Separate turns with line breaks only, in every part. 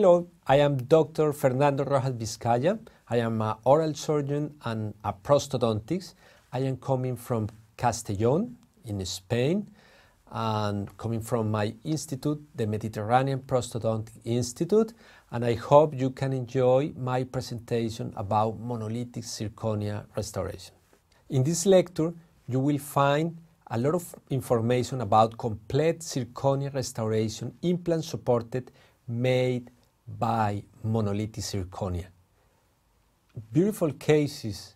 Hello, I am Dr. Fernando Rojas Vizcaya. I am an oral surgeon and a prosthodontist. I am coming from Castellón in Spain and coming from my institute, the Mediterranean Prosthodontic Institute, and I hope you can enjoy my presentation about monolithic zirconia restoration. In this lecture, you will find a lot of information about complete zirconia restoration implant supported made by monolithic zirconia. Beautiful cases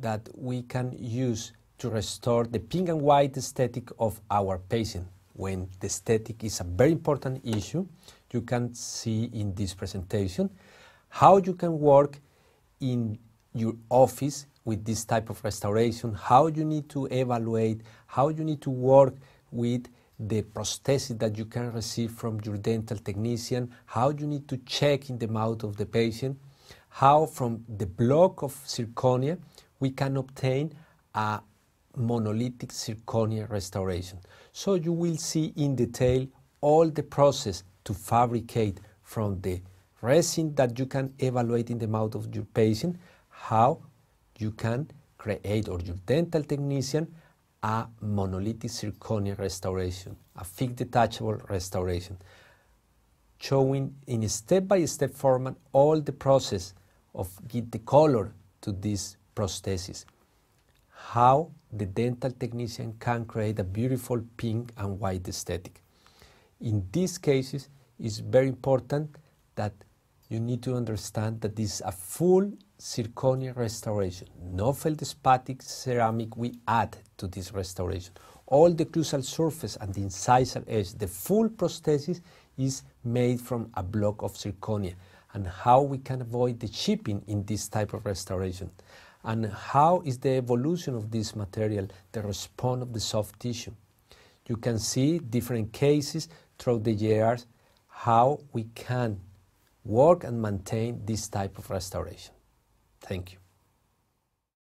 that we can use to restore the pink and white aesthetic of our patient. When the aesthetic is a very important issue, you can see in this presentation how you can work in your office with this type of restoration, how you need to evaluate, how you need to work with the prosthesis that you can receive from your dental technician, how you need to check in the mouth of the patient, how from the block of zirconia we can obtain a monolithic zirconia restoration. So you will see in detail all the process to fabricate from the resin that you can evaluate in the mouth of your patient, how you can create or your dental technician a monolithic zirconia restoration, a fixed detachable restoration, showing in a step-by-step -step format all the process of get the color to this prosthesis, how the dental technician can create a beautiful pink and white aesthetic. In these cases, it's very important that you need to understand that this is a full zirconia restoration. No feldspathic ceramic we add to this restoration. All the clusal surface and the incisal edge, the full prosthesis is made from a block of zirconia and how we can avoid the chipping in this type of restoration and how is the evolution of this material, the response of the soft tissue. You can see different cases throughout the years how we can work and maintain this type of restoration. Thank you.